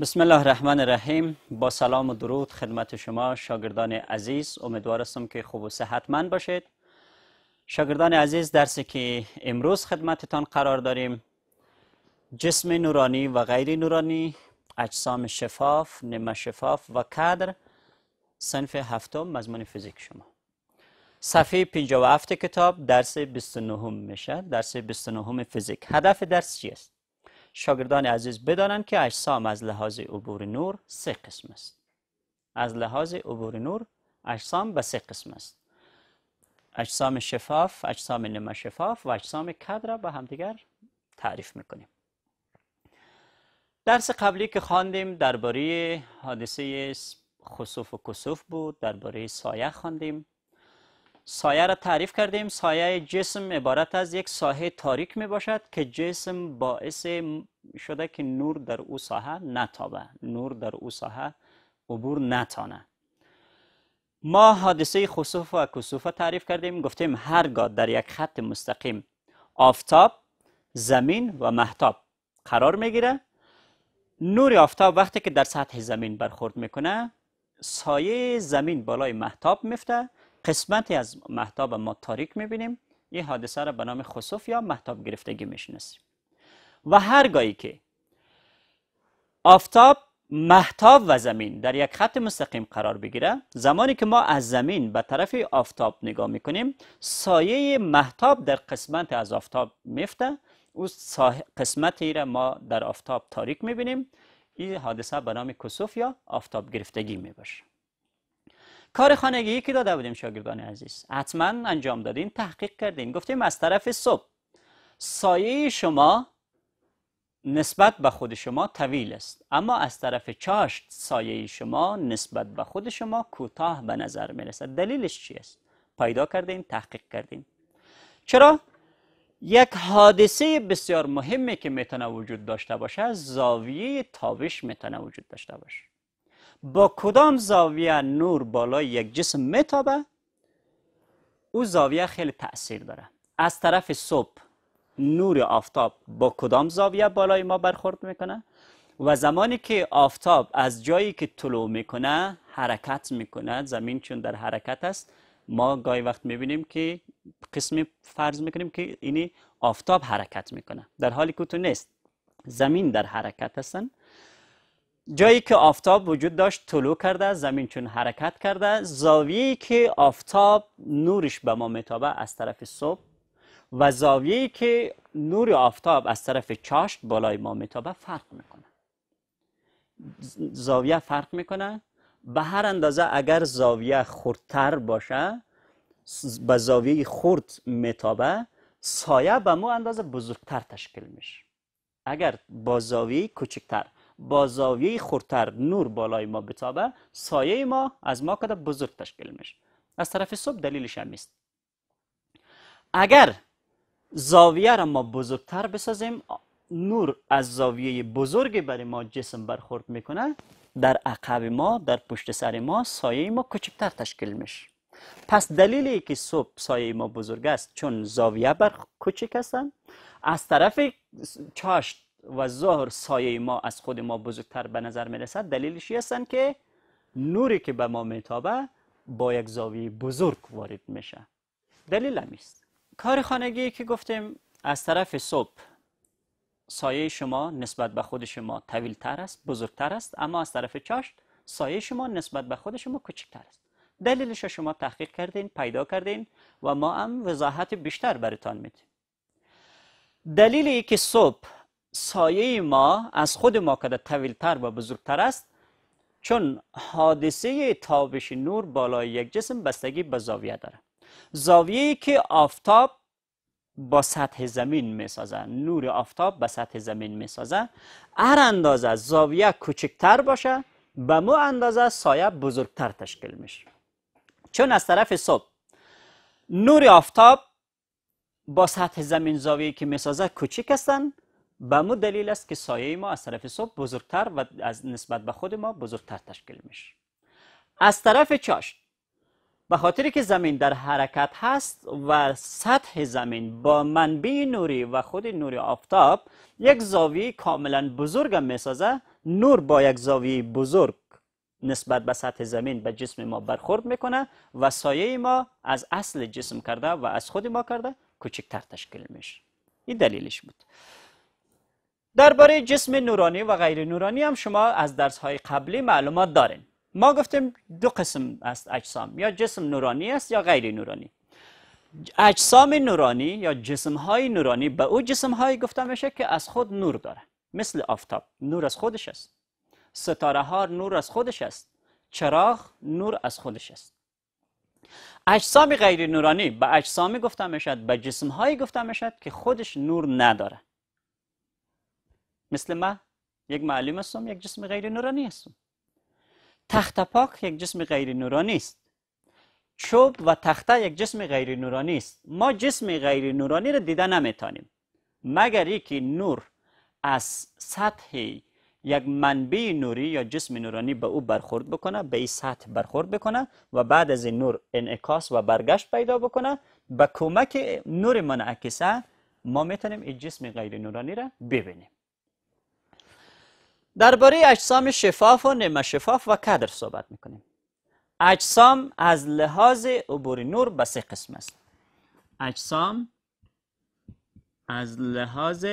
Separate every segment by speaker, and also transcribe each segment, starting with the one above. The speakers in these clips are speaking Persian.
Speaker 1: بسم الله الرحمن الرحیم با سلام و درود خدمت شما شاگردان عزیز امیدوار هستم که خوب و من باشید شاگردان عزیز درسی که امروز خدمتتان قرار داریم جسم نورانی و غیر نورانی اجسام شفاف نیمه شفاف و کدر صنف هفتم مضمون فیزیک شما صفحه 57 کتاب درس 29 میشه درس 29 فیزیک هدف درس چی است شاگردان عزیز بدانند که اجسام از لحاظ عبور نور سه قسم است از لحاظ عبور نور اجسام به سه قسم است اجسام شفاف اجسام نمه شفاف و اجسام کد را به همدیگر تعریف میکنیم درس قبلی که خواندیم درباره حادثه خصوف و کسوف بود درباره سایه خواندیم سایه را تعریف کردیم سایه جسم عبارت از یک ساحه تاریک می باشد که جسم باعث شده که نور در او ساحه نتابه نور در او ساحه عبور نتانه ما حادثه خسوف و کسوف تعریف کردیم گفتیم هرگاه در یک خط مستقیم آفتاب زمین و محتاب قرار میگیره نور آفتاب وقتی که در سطح زمین برخورد میکنه سایه زمین بالای محتاب میفته قسمتی از محتاب ما تاریک میبینیم این حادثه را به نام خسوف یا محتاب گرفتگی میشناسیم و هرگاهی که آفتاب محتاب و زمین در یک خط مستقیم قرار بگیره زمانی که ما از زمین به طرف آفتاب نگاه میکنیم سایه محتاب در قسمت از آفتاب میفته او قسمت ای را ما در آفتاب تاریک میبینیم این حادثه به نام کسوف یا آفتاب گرفتگی میباشه کار خانگی که داده بودیم شاگردان عزیز حتما انجام دادین تحقیق کردین گفتیم از طرف صبح سایه شما نسبت به خود شما طویل است اما از طرف چاشت سایه شما نسبت به خود شما کوتاه به نظر می رسد دلیلش چی است پیدا کردین تحقیق کردیم چرا یک حادثه بسیار مهمی که میتونه وجود داشته باشه زاویه تابش میتونه وجود داشته باشه با کدام زاویه نور بالای یک جسم میتابه او زاویه خیلی تاثیر داره از طرف صبح نور آفتاب با کدام زاویه بالای ما برخورد میکنه و زمانی که آفتاب از جایی که طلوع میکنه حرکت میکنه زمین چون در حرکت است ما گاهی وقت میبینیم که قسمی فرض میکنیم که اینی آفتاب حرکت میکنه در حالی که تو نیست زمین در حرکت هستن جایی که آفتاب وجود داشت طلوع کرده زمین چون حرکت کرده ای که آفتاب نورش به ما میتابه از طرف صبح و ای که نور آفتاب از طرف چاشت بالای ما میتابه فرق میکنه زاویه فرق میکنه به هر اندازه اگر زاویه خوردتر باشه به زاویه خورد میتابه سایه به ما اندازه بزرگتر تشکیل میشه اگر با زاویه کوچکتر با زاویه خورتر نور بالای ما بتابه سایه ما از ما کده بزرگ تشکیل میشه از طرف صبح دلیلش هم نیست اگر زاویه را ما بزرگتر بسازیم نور از زاویه بزرگی برای ما جسم برخورد میکنه در عقب ما در پشت سر ما سایه ما کوچکتر تشکیل میشه پس دلیلی که صبح سایه ما بزرگ است چون زاویه بر کوچک هستن از طرف چاشت و ظهر سایه ما از خود ما بزرگتر به نظر میرسد دلیلش هستند که نوری که به ما میتابه با یک زاویه بزرگ وارد میشه دلیل همیست کار خانگی که گفتیم از طرف صبح سایه شما نسبت به خود شما طویلتر است بزرگتر است اما از طرف چاشت سایه شما نسبت به خود شما کوچکتر است دلیلش شما تحقیق کردین پیدا کردین و ما هم وضاحت بیشتر برتان میدیم دلیلی که صبح سایه ما از خود ما که طویلتر و بزرگتر است چون حادثه تابش نور بالای یک جسم بستگی به زاویه داره زاویه که آفتاب با سطح زمین سازه نور آفتاب با سطح زمین سازه هر اندازه زاویه کوچکتر باشه به مو اندازه سایه بزرگتر تشکیل میشه چون از طرف صبح نور آفتاب با سطح زمین زاویه که سازه کوچک هستند، به مو دلیل است که سایه ما از طرف صبح بزرگتر و از نسبت به خود ما بزرگتر تشکیل میشه از طرف چاشت به خاطر که زمین در حرکت هست و سطح زمین با منبع نوری و خود نوری آفتاب یک زاویه کاملا بزرگ میسازه نور با یک زاویه بزرگ نسبت به سطح زمین به جسم ما برخورد میکنه و سایه ما از اصل جسم کرده و از خود ما کرده کوچکتر تشکیل میشه این دلیلش بود درباره جسم نورانی و غیر نورانی هم شما از درس های قبلی معلومات دارین ما گفتیم دو قسم است اجسام یا جسم نورانی است یا غیر نورانی اجسام نورانی یا جسم های نورانی به او جسم هایی گفته میشه که از خود نور داره مثل آفتاب نور از خودش است ستاره ها نور از خودش است چراغ نور از خودش است اجسام غیر نورانی به اجسامی گفته میشد به جسم هایی گفته میشد که خودش نور نداره مثل من یک معلم هستم یک جسم غیر نورانی هستم تخت پاک یک جسم غیر نورانی است چوب و تخته یک جسم غیر نورانی است ما جسم غیر نورانی را دیده نمیتانیم مگر اینکه نور از سطح یک منبع نوری یا جسم نورانی به او برخورد بکنه به این سطح برخورد بکنه و بعد از این نور انعکاس و برگشت پیدا بکنه به کمک نور منعکسه ما میتونیم این جسم غیر نورانی را ببینیم درباره اجسام شفاف و نیمه شفاف و کدر صحبت میکنیم اجسام از لحاظ عبور نور به سه قسم است اجسام از لحاظ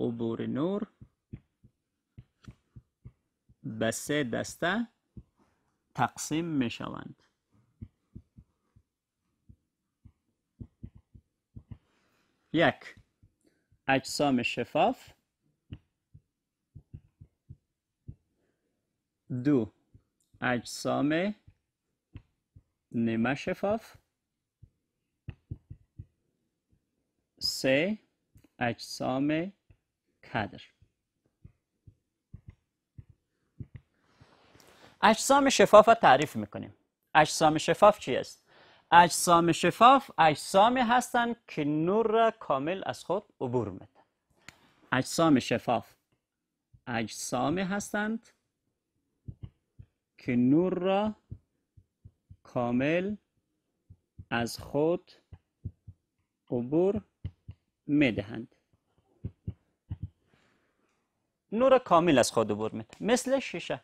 Speaker 1: عبور نور به سه دسته تقسیم می شوند یک اجسام شفاف دو اجسام نیمه شفاف سه اجسام کدر اجسام شفاف را تعریف میکنیم اجسام شفاف چی است؟ اجسام شفاف اجسامی هستند که نور را کامل از خود عبور میده اجسام شفاف اجسامی هستند که نور را کامل از خود عبور میدهند نور کامل از خود عبور میده مثل شیشه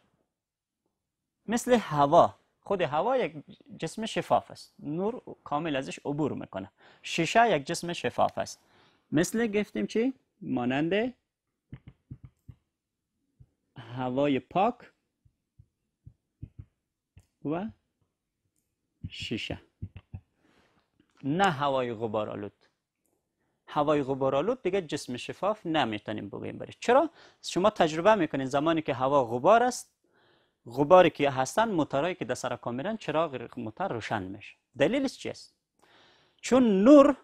Speaker 1: مثل هوا خود هوا یک جسم شفاف است نور کامل ازش عبور میکنه شیشه یک جسم شفاف است مثل گفتیم چی مانند هوای پاک و شیشه نه هوای غبار آلود هوای غبار آلود دیگه جسم شفاف نمیتونیم بگیم برای چرا شما تجربه میکنین زمانی که هوا غبار است غباری که هستن موتورایی که در سر کاملا چراغ متر روشن میشه دلیلش چیست چون نور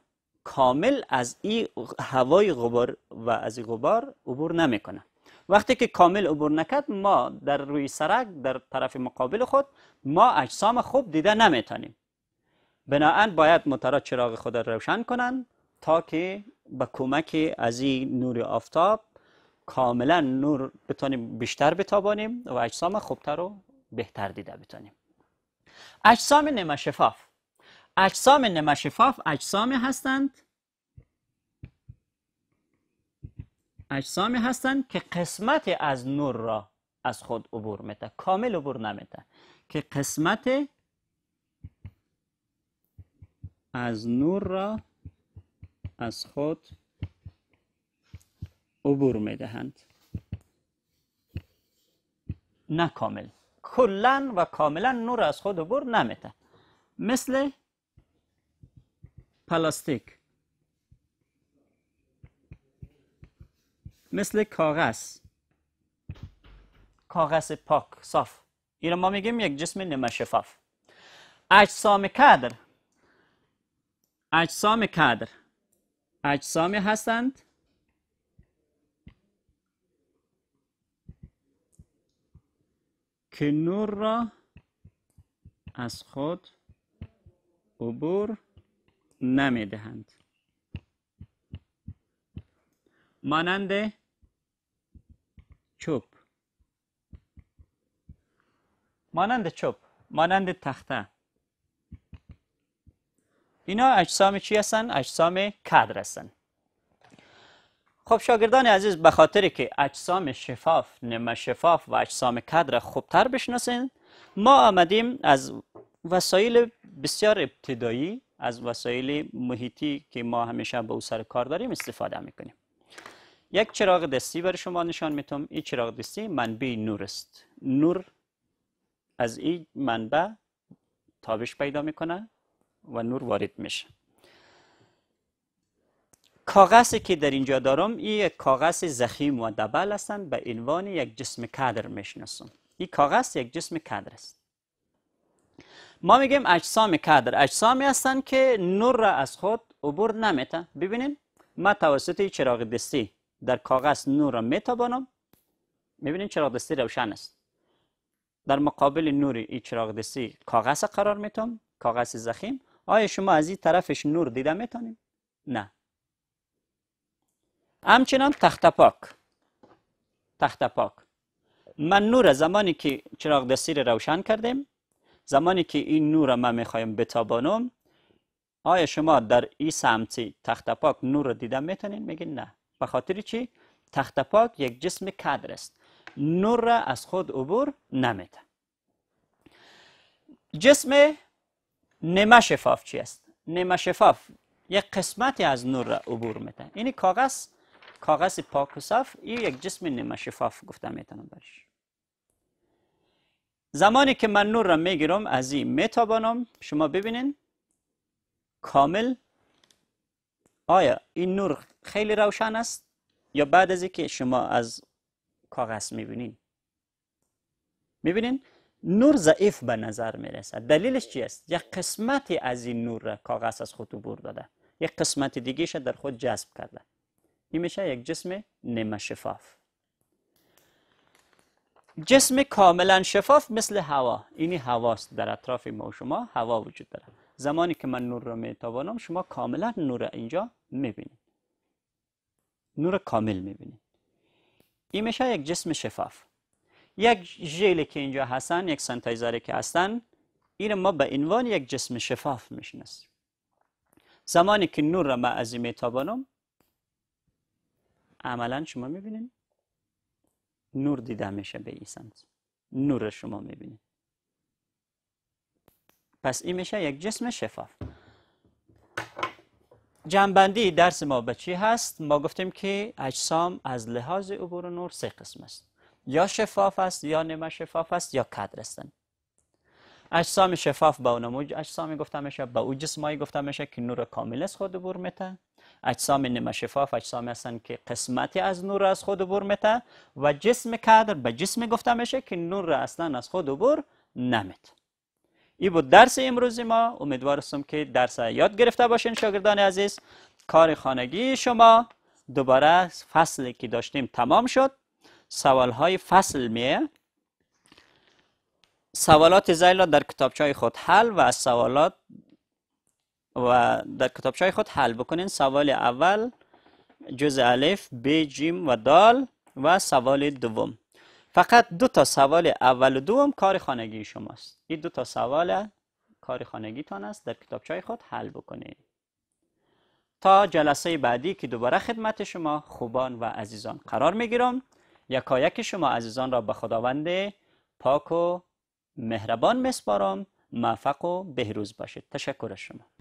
Speaker 1: کامل از این هوای غبار و از این غبار عبور نمیکنه وقتی که کامل عبور نکرد ما در روی سرک در طرف مقابل خود ما اجسام خوب دیده نمیتانیم بناهن باید مترا چراغ خود را روشن کنند تا که به کمک از این نور آفتاب کاملا نور بتانیم بیشتر بتابانیم و اجسام خوبتر و بهتر دیده بتانیم اجسام نمشفاف اجسام نمشفاف اجسام هستند اجسامی هستند که قسمت از نور را از خود عبور میده کامل عبور نمیده که قسمت از نور را از خود عبور میدهند نه کامل کلا و کاملا نور از خود عبور نمیده مثل پلاستیک مثل کاغذ کاغذ پاک صاف این ما میگیم یک جسم نیمه شفاف اجسام کدر اجسام کدر اجسامی هستند که نور را از خود عبور نمیدهند مانند چوب مانند چوب مانند تخته اینا اجسام چی هستن؟ اجسام کدر هستن خب شاگردان عزیز به خاطر که اجسام شفاف نمه شفاف و اجسام کدر خوبتر بشناسین ما آمدیم از وسایل بسیار ابتدایی از وسایل محیطی که ما همیشه به او سر کار داریم استفاده میکنیم یک چراغ دستی برای شما نشان میتونم این چراغ دستی منبع نور است نور از این منبع تابش پیدا میکنه و نور وارد میشه کاغذی که در اینجا دارم این کاغذ زخیم و دبل هستن به عنوان یک جسم کدر میشناسم این کاغذ یک جسم کدر است ما میگیم اجسام کدر اجسامی هستند که نور را از خود عبور نمیتن ببینیم ما توسط چراغ دستی در کاغذ نور را میتابانم میبینید چراغ دستی روشن است در مقابل نور این چراغ دستی کاغذ قرار میتم کاغذ زخیم آیا شما از این طرفش نور دیده میتونیم نه همچنان تخت پاک تخت پاک من نور زمانی که چراغ دستی رو روشن کردیم زمانی که این نور را من میخوایم بتابانم آیا شما در این سمتی تخت پاک نور را می میتونین میگین نه به خاطر چی تخت پاک یک جسم کدر است نور را از خود عبور نمیده جسم نیمه شفاف چی است نیمه شفاف یک قسمتی از نور را عبور میده این یعنی کاغذ کاغذ پاک و صاف این یک جسم نیمه شفاف گفتم میتونم برش زمانی که من نور را میگیرم از این میتابانم شما ببینین کامل آیا این نور خیلی روشن است یا بعد از اینکه شما از کاغذ میبینین میبینین نور ضعیف به نظر میرسه دلیلش چی است یک قسمتی از این نور را کاغذ از خود عبور داده یک قسمت را در خود جذب کرده این میشه یک جسم نیمه شفاف جسم کاملا شفاف مثل هوا اینی هواست در اطراف ما و شما هوا وجود دارد. زمانی که من نور را میتابانم شما کاملا نور اینجا میبینید نور کامل میبینید این میشه یک جسم شفاف یک ژلی که اینجا هستن یک سنتایزاری که هستن این ما به عنوان یک جسم شفاف میشناسیم زمانی که نور را ما از این میتابانم عملا شما میبینید نور دیده میشه به این سمت نور شما میبینید پس این میشه یک جسم شفاف جنبندی درس ما به چی هست؟ ما گفتیم که اجسام از لحاظ عبور نور سه قسم است یا شفاف است یا نیمه شفاف است یا کدر است اجسام شفاف به اونم اجسام گفته میشه به او جسمایی گفته میشه که نور کامل از خود عبور میته اجسام نیمه شفاف اجسام هستند که قسمتی از نور از خود عبور میته و جسم کدر به جسم گفته میشه که نور اصلا از خود عبور نمیته این بود درس امروز ما امیدوار که درس یاد گرفته باشین شاگردان عزیز کار خانگی شما دوباره فصلی که داشتیم تمام شد سوال های فصل میه سوالات زیلا در کتابچه خود حل و سوالات و در کتابچه خود حل بکنین سوال اول جز الف ب جیم و دال و سوال دوم فقط دو تا سوال اول و دوم کار خانگی شماست این دو تا سوال کار تان است در کتابچای خود حل بکنید تا جلسه بعدی که دوباره خدمت شما خوبان و عزیزان قرار میگیرم یکایک شما عزیزان را به خداوند پاک و مهربان مسپارم موفق و بهروز باشید تشکر شما